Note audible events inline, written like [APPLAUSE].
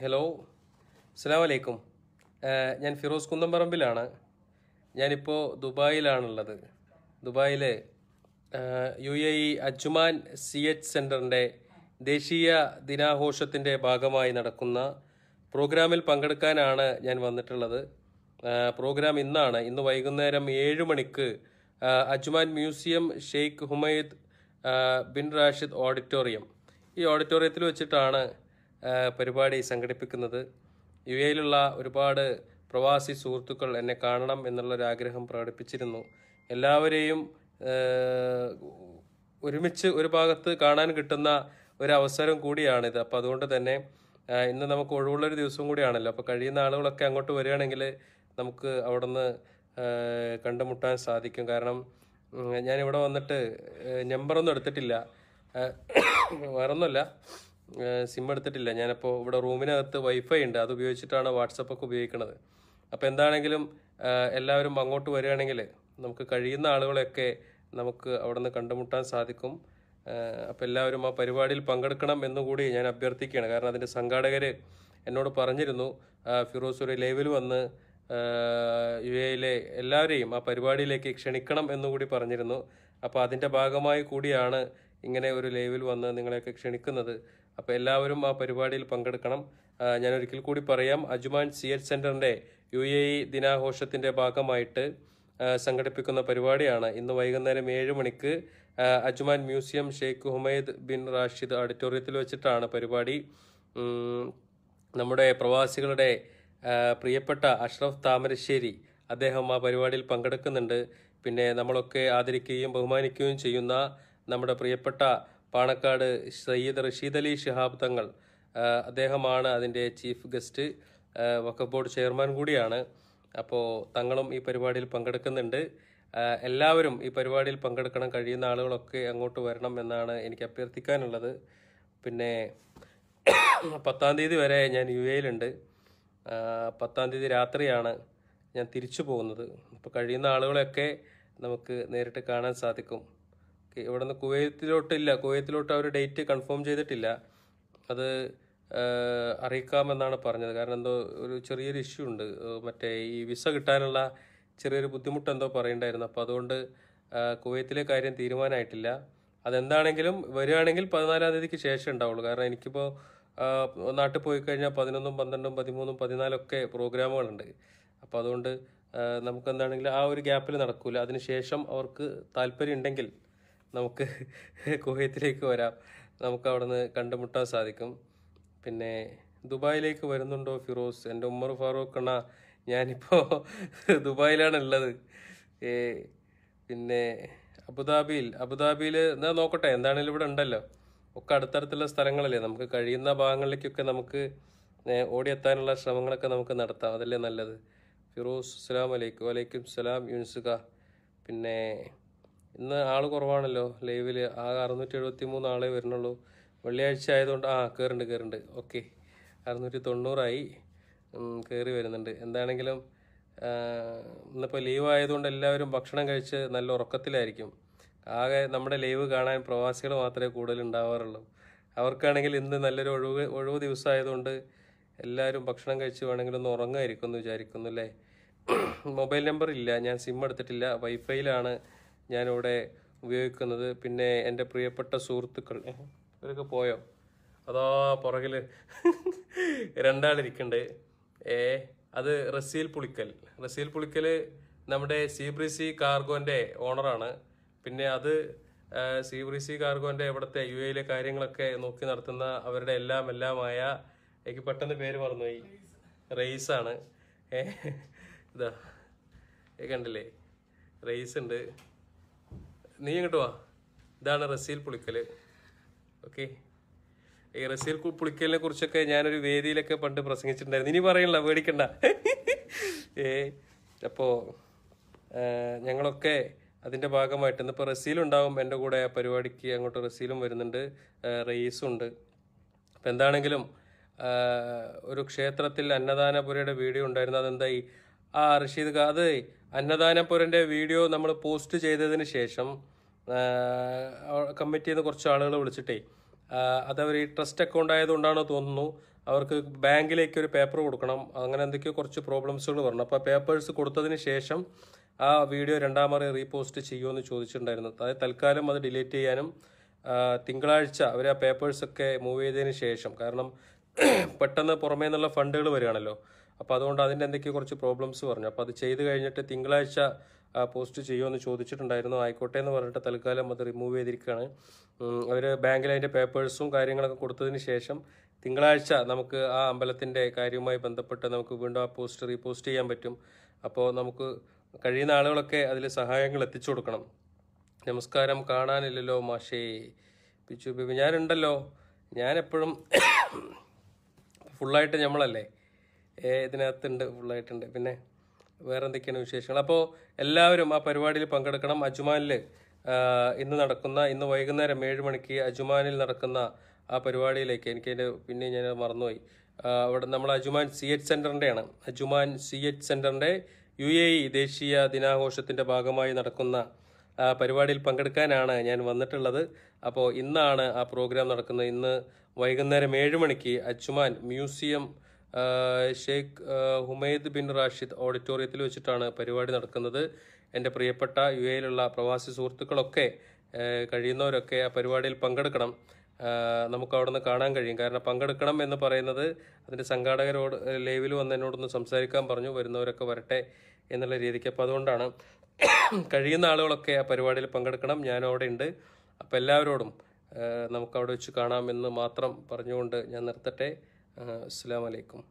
hello അസ്സാം വലൈക്കും ഞാൻ ഫിറോസ് കുന്നംപറമ്പിലാണ് ഞാനിപ്പോൾ ദുബായിലാണുള്ളത് ദുബായിലെ U A E Ajman C H സെൻറ്ററിൻ്റെ ദേശീയ ദിനാഘോഷത്തിൻ്റെ ഭാഗമായി നടക്കുന്ന പ്രോഗ്രാമിൽ പങ്കെടുക്കാനാണ് ഞാൻ വന്നിട്ടുള്ളത് പ്രോഗ്രാം ഇന്നാണ് ഇന്ന് വൈകുന്നേരം ഏഴ് മണിക്ക് Ajman museum Sheikh Humaid bin Rashid auditorium ഈ ഓഡിറ്റോറിയത്തിൽ വെച്ചിട്ടാണ് പരിപാടി സംഘടിപ്പിക്കുന്നത് യു എയിലുള്ള ഒരുപാട് പ്രവാസി സുഹൃത്തുക്കൾ എന്നെ കാണണം എന്നുള്ളൊരാഗ്രഹം പ്രകടിപ്പിച്ചിരുന്നു എല്ലാവരെയും ഒരുമിച്ച് ഒരു ഭാഗത്ത് കാണാൻ കിട്ടുന്ന ഒരു അവസരം കൂടിയാണിത് അപ്പോൾ അതുകൊണ്ട് തന്നെ ഇന്ന് നമുക്ക് ഒഴിവുള്ളൊരു ദിവസം കൂടിയാണല്ലോ അപ്പോൾ കഴിയുന്ന ആളുകളൊക്കെ അങ്ങോട്ട് വരികയാണെങ്കിൽ നമുക്ക് അവിടുന്ന് കണ്ടുമുട്ടാൻ സാധിക്കും കാരണം ഞാനിവിടെ വന്നിട്ട് നമ്പറൊന്നും എടുത്തിട്ടില്ല വേറൊന്നുമല്ല സിം എടുത്തിട്ടില്ല ഞാനിപ്പോൾ ഇവിടെ റൂമിനകത്ത് വൈഫൈ ഉണ്ട് അത് ഉപയോഗിച്ചിട്ടാണ് വാട്സപ്പൊക്കെ ഉപയോഗിക്കുന്നത് അപ്പോൾ എന്താണെങ്കിലും എല്ലാവരും അങ്ങോട്ട് വരികയാണെങ്കിൽ നമുക്ക് കഴിയുന്ന ആളുകളെയൊക്കെ നമുക്ക് അവിടെ നിന്ന് കണ്ടുമുട്ടാൻ സാധിക്കും അപ്പോൾ എല്ലാവരും ആ പരിപാടിയിൽ പങ്കെടുക്കണം എന്നുകൂടി ഞാൻ അഭ്യർത്ഥിക്കുകയാണ് കാരണം അതിൻ്റെ സംഘാടകർ എന്നോട് പറഞ്ഞിരുന്നു ഫിറോസ് ഒരു ലൈവിൽ വന്ന് യു എയിലെ എല്ലാവരെയും ആ പരിപാടിയിലേക്ക് ക്ഷണിക്കണം എന്നുകൂടി പറഞ്ഞിരുന്നു അപ്പോൾ അതിൻ്റെ ഭാഗമായി കൂടിയാണ് ഇങ്ങനെ ഒരു ലൈവിൽ വന്ന് നിങ്ങളെയൊക്കെ ക്ഷണിക്കുന്നത് അപ്പോൾ എല്ലാവരും ആ പരിപാടിയിൽ പങ്കെടുക്കണം ഞാൻ ഒരിക്കൽ കൂടി പറയാം അജുമാൻ സി എച്ച് സെൻറ്ററിൻ്റെ യു എ ഇ ദിനാഘോഷത്തിൻ്റെ ഭാഗമായിട്ട് സംഘടിപ്പിക്കുന്ന പരിപാടിയാണ് ഇന്ന് വൈകുന്നേരം ഏഴ് മണിക്ക് Ajman museum Sheikh Humaid bin Rashid ഓഡിറ്റോറിയത്തിൽ വെച്ചിട്ടാണ് പരിപാടി നമ്മുടെ പ്രവാസികളുടെ പ്രിയപ്പെട്ട അഷ്റഫ് താമരശ്ശേരി അദ്ദേഹം ആ പരിപാടിയിൽ പങ്കെടുക്കുന്നുണ്ട് പിന്നെ നമ്മളൊക്കെ ആദരിക്കുകയും ബഹുമാനിക്കുകയും ചെയ്യുന്ന നമ്മുടെ പ്രിയപ്പെട്ട പാണക്കാട് സയ്യിദ് റഷീദ് അലി ഷിഹാബ് തങ്ങൾ അദ്ദേഹമാണ് അതിൻ്റെ chief guest Waqf board chairman കൂടിയാണ് അപ്പോൾ തങ്ങളും ഈ പരിപാടിയിൽ പങ്കെടുക്കുന്നുണ്ട് എല്ലാവരും ഈ പരിപാടിയിൽ പങ്കെടുക്കണം കഴിയുന്ന ആളുകളൊക്കെ അങ്ങോട്ട് വരണം എന്നാണ് എനിക്ക് അഭ്യർത്ഥിക്കാനുള്ളത് പിന്നെ പത്താം തീയതി വരെ ഞാൻ യു എയിലുണ്ട് പത്താം തീയതി രാത്രിയാണ് ഞാൻ തിരിച്ചു പോകുന്നത് അപ്പോൾ കഴിയുന്ന ആളുകളെയൊക്കെ നമുക്ക് നേരിട്ട് കാണാൻ സാധിക്കും ഇവിടുന്ന് കുവൈത്തിലോട്ടില്ല കുവൈത്തിലോട്ട് അവർ ഡേറ്റ് കൺഫേം ചെയ്തിട്ടില്ല അത് അറിയിക്കാമെന്നാണ് പറഞ്ഞത് കാരണം എന്തോ ഒരു ചെറിയൊരു ഇഷ്യൂ ഉണ്ട് മറ്റേ ഈ വിസ കിട്ടാനുള്ള ചെറിയൊരു ബുദ്ധിമുട്ട് എന്തോ പറയണ്ടായിരുന്നു അപ്പോൾ അതുകൊണ്ട് കുവൈത്തിലെ കാര്യം തീരുമാനമായിട്ടില്ല അതെന്താണെങ്കിലും വരികയാണെങ്കിൽ പതിനാലാം തീയതിക്ക് ശേഷം ഉണ്ടാവുള്ളൂ കാരണം എനിക്കിപ്പോൾ നാട്ടിൽ പോയി കഴിഞ്ഞാൽ പതിനൊന്നും പന്ത്രണ്ടും പതിമൂന്നും ഒക്കെ പ്രോഗ്രാമുകളുണ്ട് അപ്പോൾ അതുകൊണ്ട് നമുക്ക് എന്താണെങ്കിലും ആ ഒരു ഗ്യാപ്പിൽ നടക്കില്ല അതിനുശേഷം അവർക്ക് താല്പര്യം ഉണ്ടെങ്കിൽ നമുക്ക് കുവൈത്തിലേക്ക് വരാം നമുക്ക് അവിടുന്ന് കണ്ടുമുട്ടാൻ സാധിക്കും പിന്നെ ദുബായിലേക്ക് വരുന്നുണ്ടോ ഫിറോസ് എൻ്റെ ഉമ്മർ ഫാറൂഖ് അണ്ണ ഞാനിപ്പോൾ ദുബായിലാണ് ഉള്ളത് പിന്നെ അബുദാബിയിൽ അബുദാബിയിൽ എന്നാ നോക്കട്ടെ എന്താണേലും ഇവിടെ ഉണ്ടല്ലോ ഒക്കെ അടുത്തടുത്തുള്ള സ്ഥലങ്ങളല്ലേ നമുക്ക് കഴിയുന്ന ഭാഗങ്ങളിലേക്കൊക്കെ നമുക്ക് ഓടിയെത്താനുള്ള ശ്രമങ്ങളൊക്കെ നമുക്ക് നടത്താം അതല്ലേ നല്ലത് ഫിറോസ് അസ്സലാം വലൈക്കും വലൈക്കും സലാം യൂൻസുക പിന്നെ ഇന്ന് ആൾ കുറവാണല്ലോ ലൈവിൽ ആ അറുന്നൂറ്റി എഴുപത്തി മൂന്ന് ആളെ വരുന്നുള്ളൂ വെള്ളിയാഴ്ച ആയതുകൊണ്ട് ആ കയറുണ്ട് കയറുണ്ട് ഓക്കെ അറുന്നൂറ്റി തൊണ്ണൂറായി കയറി വരുന്നുണ്ട് എന്താണെങ്കിലും ഇന്നിപ്പോൾ ലീവ് ആയതുകൊണ്ട് എല്ലാവരും ഭക്ഷണം കഴിച്ച് നല്ല ഉറക്കത്തിലായിരിക്കും ആകെ നമ്മുടെ ലൈവ് കാണാൻ പ്രവാസികൾ മാത്രമേ കൂടുതലുണ്ടാവാറുള്ളൂ അവർക്കാണെങ്കിൽ ഇന്ന് നല്ലൊരു ഒഴിവ് ഒഴിവ് ദിവസമായതുകൊണ്ട് എല്ലാവരും ഭക്ഷണം കഴിച്ച് വേണമെങ്കിലും ഒന്ന് ഉറങ്ങായിരിക്കും എന്ന് വിചാരിക്കുന്നു അല്ലേ മൊബൈൽ നമ്പർ ഇല്ല ഞാൻ സിം എടുത്തിട്ടില്ല വൈഫൈയിലാണ് ഞാനിവിടെ ഉപയോഗിക്കുന്നത് പിന്നെ എൻ്റെ പ്രിയപ്പെട്ട സുഹൃത്തുക്കൾ ഇവരൊക്കെ പോയോ അതോ പുറകിൽ രണ്ടാളിരിക്കണ്ട് ഏ അത് റസീൽ പുളിക്കൽ റസീൽ പുളിക്കൽ നമ്മുടെ സീബ്രിസി കാർഗോൻ്റെ ഓണറാണ് പിന്നെ അത് സീബ്രിസി കാർഗോൻ്റെ ഇവിടുത്തെ യു എയിലെ കാര്യങ്ങളൊക്കെ നോക്കി നടത്തുന്ന അവരുടെ എല്ലാം എല്ലാമായ എനിക്ക് പെട്ടെന്ന് പേര് മറന്നുപോയി റെയ്സാണ് ഏ ഇതാ കണ്ടില്ലേ റേസ് ഉണ്ട് നീ ഇങ്ങോട്ട് വാ ഇതാണ് റസീൽ പുളിക്കൽ ഓക്കെ ഈ റസീൽ പുളിക്കലിനെ കുറിച്ചൊക്കെ ഞാനൊരു വേദിയിലൊക്കെ പണ്ട് പ്രസംഗിച്ചിട്ടുണ്ടായിരുന്നു ഇനി പറയണില്ല മേടിക്കണ്ട [LAUGHS] ഏ അപ്പോൾ ഞങ്ങളൊക്കെ അതിൻ്റെ ഭാഗമായിട്ട് ഇന്നിപ്പോൾ റസീലുണ്ടാവും എൻ്റെ കൂടെ ആ പരിപാടിക്ക് അങ്ങോട്ട് റസീലും വരുന്നുണ്ട് റയീസും ഉണ്ട് അപ്പം എന്താണെങ്കിലും ഒരു ക്ഷേത്രത്തിൽ അന്നദാനപുരയുടെ വീഡിയോ ഉണ്ടായിരുന്നു അതെന്തായി ആ റഷീദ് അത് അന്നദാനപുരൻ്റെ വീഡിയോ നമ്മൾ പോസ്റ്റ് ചെയ്തതിന് ശേഷം കമ്മിറ്റിയിൽ നിന്ന് കുറച്ച് ആളുകൾ വിളിച്ചിട്ടേ അതവർ ഈ ട്രസ്റ്റ് അക്കൗണ്ട് ആയതുകൊണ്ടാണ് തോന്നുന്നു അവർക്ക് ബാങ്കിലേക്ക് ഒരു പേപ്പർ കൊടുക്കണം അങ്ങനെ എന്തൊക്കെയോ കുറച്ച് പ്രോബ്ലംസുകൾ പറഞ്ഞു അപ്പോൾ പേപ്പേഴ്സ് കൊടുത്തതിന് ശേഷം ആ വീഡിയോ രണ്ടാമറി റീപോസ്റ്റ് ചെയ്യുമെന്ന് ചോദിച്ചിട്ടുണ്ടായിരുന്നു അതായത് തൽക്കാലം അത് ഡിലീറ്റ് ചെയ്യാനും തിങ്കളാഴ്ച അവർ ആ പേപ്പേഴ്സൊക്കെ മൂവ് ചെയ്തതിന് ശേഷം കാരണം പെട്ടെന്ന് പുറമേ നിന്നുള്ള ഫണ്ടുകൾ വരികയാണല്ലോ അപ്പോൾ അതുകൊണ്ട് അതിൻ്റെ എന്തൊക്കെയോ കുറച്ച് പ്രോബ്ലംസ് പറഞ്ഞു അപ്പോൾ അത് ചെയ്ത് കഴിഞ്ഞിട്ട് തിങ്കളാഴ്ച പോസ്റ്റ് ചെയ്യുമെന്ന് ചോദിച്ചിട്ടുണ്ടായിരുന്നു ആയിക്കോട്ടെ എന്ന് പറഞ്ഞിട്ട് തൽക്കാലം അത് റിമൂവ് ചെയ്തിരിക്കുകയാണ് അവർ ബാങ്കിൽ അതിൻ്റെ പേപ്പേഴ്സും കാര്യങ്ങളൊക്കെ കൊടുത്തതിന് ശേഷം തിങ്കളാഴ്ച നമുക്ക് ആ അമ്പലത്തിൻ്റെ കാര്യവുമായി ബന്ധപ്പെട്ട് നമുക്ക് വീണ്ടും ആ പോസ്റ്റ് റീപോസ്റ്റ് ചെയ്യാൻ പറ്റും അപ്പോൾ നമുക്ക് കഴിയുന്ന ആളുകളൊക്കെ അതിൽ സഹായങ്ങൾ എത്തിച്ചു കൊടുക്കണം നമസ്കാരം കാണാനില്ലല്ലോ മാഷേ പിച്ചു ബിബി ഞാനുണ്ടല്ലോ ഞാനെപ്പോഴും ഫുള്ളായിട്ട് [COUGHS] നമ്മളല്ലേ ഇതിനകത്തുണ്ട് ഫുള്ളായിട്ടുണ്ട് പിന്നെ വേറെ എന്തൊക്കെയാണ് വിശേഷങ്ങൾ അപ്പോൾ എല്ലാവരും ആ പരിപാടിയിൽ പങ്കെടുക്കണം അജുമാനിൽ ഇന്ന് നടക്കുന്ന ഇന്ന് വൈകുന്നേരം ഏഴ് മണിക്ക് അജുമാനിൽ നടക്കുന്ന ആ പരിപാടിയിലേക്ക് എനിക്ക് അതിൻ്റെ പിന്നെ ഞാൻ മറന്നുപോയി അവിടെ നമ്മൾ അജുമാൻ സി എച്ച് സെൻറ്ററിൻ്റെയാണ് അജുമാൻ സി എച്ച് സെൻറ്ററിൻ്റെ യു എ ഇ ദേശീയ ദിനാഘോഷത്തിൻ്റെ ഭാഗമായി നടക്കുന്ന പരിപാടിയിൽ പങ്കെടുക്കാനാണ് ഞാൻ വന്നിട്ടുള്ളത് അപ്പോൾ ഇന്നാണ് ആ പ്രോഗ്രാം നടക്കുന്നത് ഇന്ന് വൈകുന്നേരം ഏഴ് മണിക്ക് Ajman museum Sheikh Humaid bin Rashid ഓഡിറ്റോറിയത്തിൽ വെച്ചിട്ടാണ് പരിപാടി നടക്കുന്നത് എൻ്റെ പ്രിയപ്പെട്ട യു എയിലുള്ള പ്രവാസി സുഹൃത്തുക്കളൊക്കെ കഴിയുന്നവരൊക്കെ ആ പരിപാടിയിൽ പങ്കെടുക്കണം നമുക്ക് അവിടെ നിന്ന് കാണാൻ കഴിയും കാരണം പങ്കെടുക്കണം എന്ന് പറയുന്നത് അതിൻ്റെ സംഘാടകരോട് ലൈവിൽ വന്ന് എന്നോടൊന്ന് സംസാരിക്കാൻ പറഞ്ഞു വരുന്നവരൊക്കെ വരട്ടെ എന്നുള്ള രീതിക്ക് അപ്പോൾ അതുകൊണ്ടാണ് കഴിയുന്ന ആളുകളൊക്കെ ആ പരിപാടിയിൽ പങ്കെടുക്കണം ഞാൻ അവിടെ ഉണ്ട് അപ്പോൾ എല്ലാവരോടും നമുക്ക് അവിടെ വെച്ച് കാണാമെന്ന് മാത്രം പറഞ്ഞുകൊണ്ട് ഞാൻ നിർത്തട്ടെ അസ്സാം വലൈക്കും